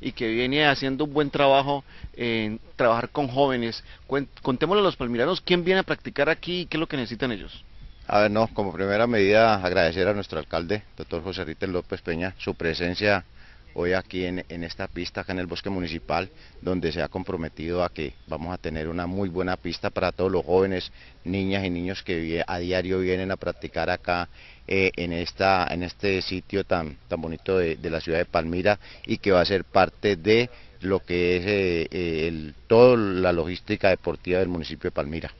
y que viene haciendo un buen trabajo en trabajar con jóvenes. Contémosle a los palmiranos quién viene a practicar aquí y qué es lo que necesitan ellos. A ver, no, como primera medida agradecer a nuestro alcalde, doctor José Ritter López Peña, su presencia hoy aquí en, esta pista, acá en el bosque municipal, donde se ha comprometido a que vamos a tener una muy buena pista para todos los jóvenes, niñas y niños que a diario vienen a practicar acá eh, en, esta, en este sitio tan, tan bonito de, la ciudad de Palmira y que va a ser parte de lo que es eh, eh, el, toda la logística deportiva del municipio de Palmira.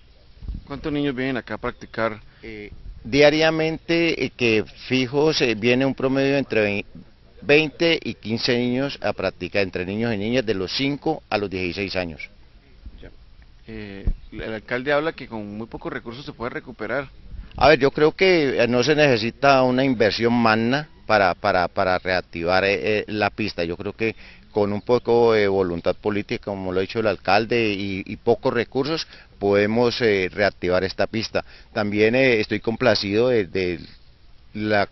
¿Cuántos niños vienen acá a practicar? diariamente que fijos viene un promedio entre 20, 20 y 15 niños a practicar entre niños y niñas de los 5 a los 16 años. Eh, el alcalde habla que con muy pocos recursos se puede recuperar. A ver, yo creo que eh, no se necesita una inversión magna para, para, reactivar eh, la pista. Yo creo que con un poco de voluntad política, como lo ha dicho el alcalde, y, pocos recursos, podemos reactivar esta pista. También estoy complacido del de,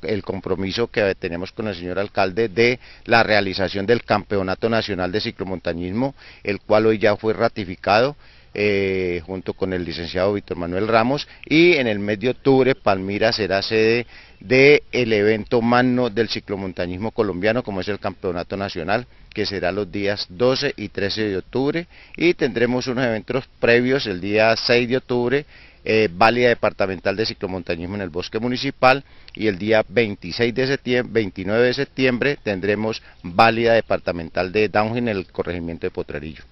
el compromiso que tenemos con el señor alcalde de la realización del Campeonato Nacional de Ciclomontañismo, el cual hoy ya fue ratificado eh, junto con el licenciado Víctor Manuel Ramos y en el mes de octubre Palmira será sede del evento magno del ciclomontañismo colombiano como es el Campeonato Nacional que será los días 12 y 13 de octubre y tendremos unos eventos previos el día 6 de octubre eh, válida departamental de ciclomontañismo en el bosque municipal y el día 26 de septiembre, 29 de septiembre tendremos válida departamental de downhill en el corregimiento de Potrerillo.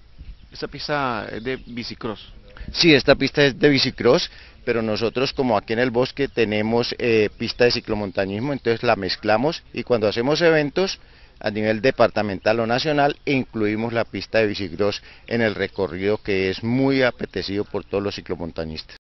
¿Esta pista es de bicicross? Sí, esta pista es de bicicross, pero nosotros como aquí en el bosque tenemos eh, pista de ciclomontañismo, entonces la mezclamos y cuando hacemos eventos a nivel departamental o nacional incluimos la pista de bicicross en el recorrido que es muy apetecido por todos los ciclomontañistas.